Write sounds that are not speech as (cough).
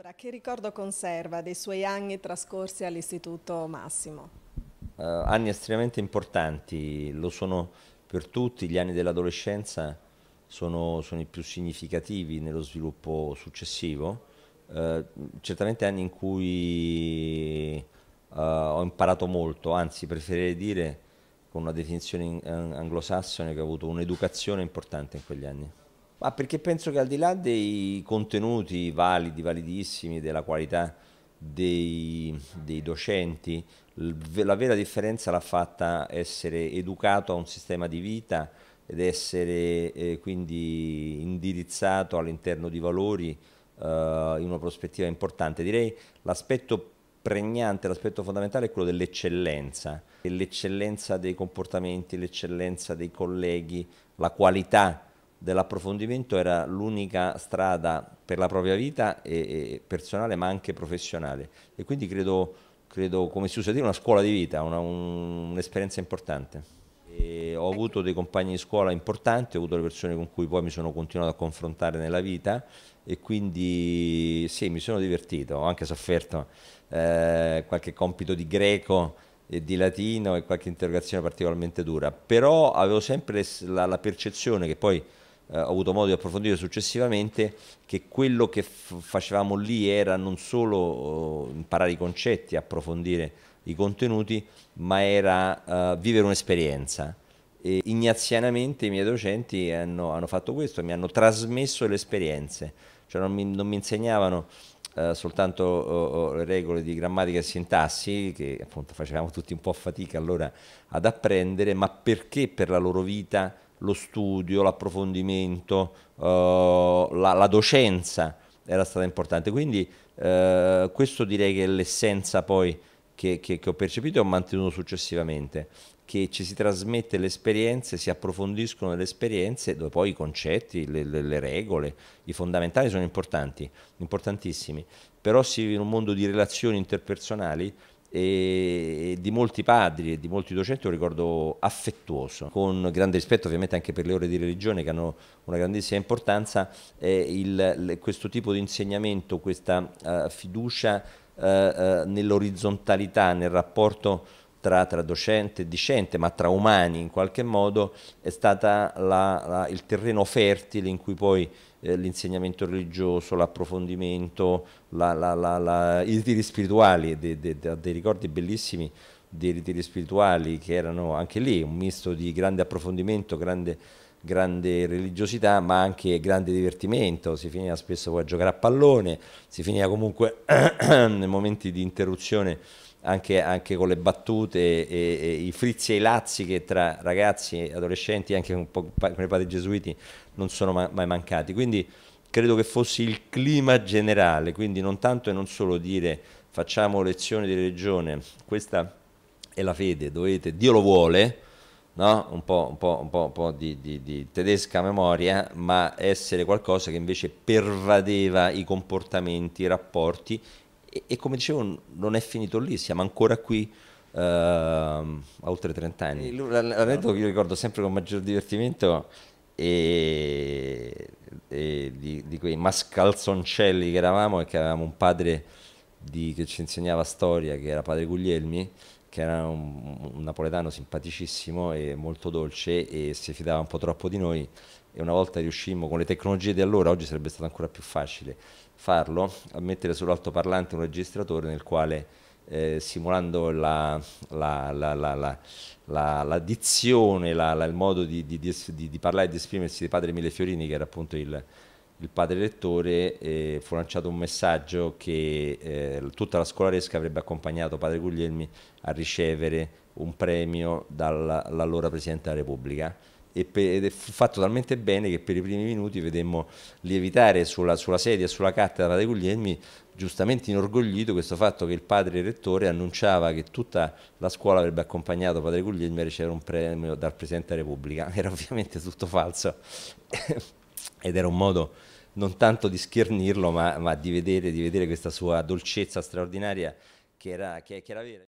Allora, che ricordo conserva dei suoi anni trascorsi all'Istituto Massimo? Uh, anni estremamente importanti, lo sono per tutti, gli anni dell'adolescenza sono, sono, i più significativi nello sviluppo successivo, uh, certamente anni in cui uh, ho imparato molto, anzi preferirei dire con una definizione anglosassone che ho avuto un'educazione importante in quegli anni. Ma perché penso che al di là dei contenuti validi, validissimi, della qualità dei, dei docenti, la vera differenza l'ha fatta essere educato a un sistema di vita ed essere eh, quindi indirizzato all'interno di valori eh, in una prospettiva importante. Direi l'aspetto pregnante, l'aspetto fondamentale è quello dell'eccellenza, l'eccellenza dei comportamenti, l'eccellenza dei colleghi, la qualità dell'approfondimento era l'unica strada per la propria vita e, e personale ma anche professionale e quindi credo, credo, come si usa dire una scuola di vita, un'esperienza un, importante. E ho ecco. avuto dei compagni di scuola importanti, ho avuto le persone con cui poi mi sono continuato a confrontare nella vita e quindi sì, mi sono divertito, ho anche sofferto eh, qualche compito di greco e di latino e qualche interrogazione particolarmente dura, però avevo sempre la, la percezione che poi eh, ho avuto modo di approfondire successivamente, che quello che facevamo lì era non solo eh, imparare i concetti, approfondire i contenuti, ma era eh, vivere un'esperienza. E ignazianamente i miei docenti hanno, hanno fatto questo, mi hanno trasmesso le esperienze, cioè non mi, non mi insegnavano Uh, soltanto uh, le regole di grammatica e sintassi, che appunto facevamo tutti un po' fatica allora ad apprendere, ma perché per la loro vita lo studio, l'approfondimento, eh, la, la, docenza era stata importante. Quindi eh, questo direi che è l'essenza poi che, che, che ho percepito e ho mantenuto successivamente, che ci si trasmette le esperienze, si approfondiscono le esperienze, dove poi i concetti, le, le, le regole, i fondamentali sono importanti, importantissimi, però si vive in un mondo di relazioni interpersonali e di molti padri e di molti docenti un ricordo affettuoso, con grande rispetto ovviamente anche per le ore di religione che hanno una grandissima importanza, eh, il, questo tipo di insegnamento, questa uh, fiducia uh, uh, nell'orizzontalità, nel rapporto tra, tra, docente e discente, ma tra umani in qualche modo, è stata la, la, il terreno fertile in cui poi eh, l'insegnamento religioso, l'approfondimento, la, i ritiri spirituali, de, de, dei ricordi bellissimi dei ritiri spirituali che erano anche lì un misto di grande approfondimento, grande grande religiosità ma anche grande divertimento, si finiva spesso poi a giocare a pallone, si finiva comunque (clears throat) nei momenti di interruzione anche, anche con le battute e, e, i frizzi e i lazzi che tra ragazzi, e adolescenti, anche un po' come i padri gesuiti, non sono mai mancati. Quindi credo che fosse il clima generale, quindi non tanto e non solo dire facciamo lezioni di religione, questa è la fede, dovete, Dio lo vuole, no? un po', un po', un po', un po di, di, di, tedesca memoria, ma essere qualcosa che invece pervadeva i comportamenti, i rapporti e, e, come dicevo, non è finito lì, siamo ancora qui uh, a oltre 30 anni. L'aneddoto che io ricordo sempre con maggior divertimento e, e di, di, quei mascalzoncelli che eravamo e che avevamo un padre di, che ci insegnava storia, che era padre Guglielmi, che era un, un, napoletano simpaticissimo e molto dolce e si fidava un po' troppo di noi e una volta riuscimmo con le tecnologie di allora, oggi sarebbe stato ancora più facile farlo, a mettere sull'altoparlante un registratore nel quale eh, simulando la, la, la, la dizione, il modo di, di, di, di parlare e di esprimersi di padre Mille Fiorini che era appunto il, il padre rettore eh, fu lanciato un messaggio che eh, tutta la scolaresca avrebbe accompagnato padre Guglielmi a ricevere un premio dall'allora Presidente della Repubblica e per, ed fu fatto talmente bene che per i primi minuti vedemmo lievitare sulla, sulla sedia sulla carta padre Guglielmi giustamente inorgoglito questo fatto che il padre rettore annunciava che tutta la scuola avrebbe accompagnato padre Guglielmi a ricevere un premio dal Presidente della Repubblica (laughs) era ovviamente tutto falso ed era un modo non tanto di schernirlo, ma, ma di, vedere, di, vedere, questa sua dolcezza straordinaria che era, che, che era vera.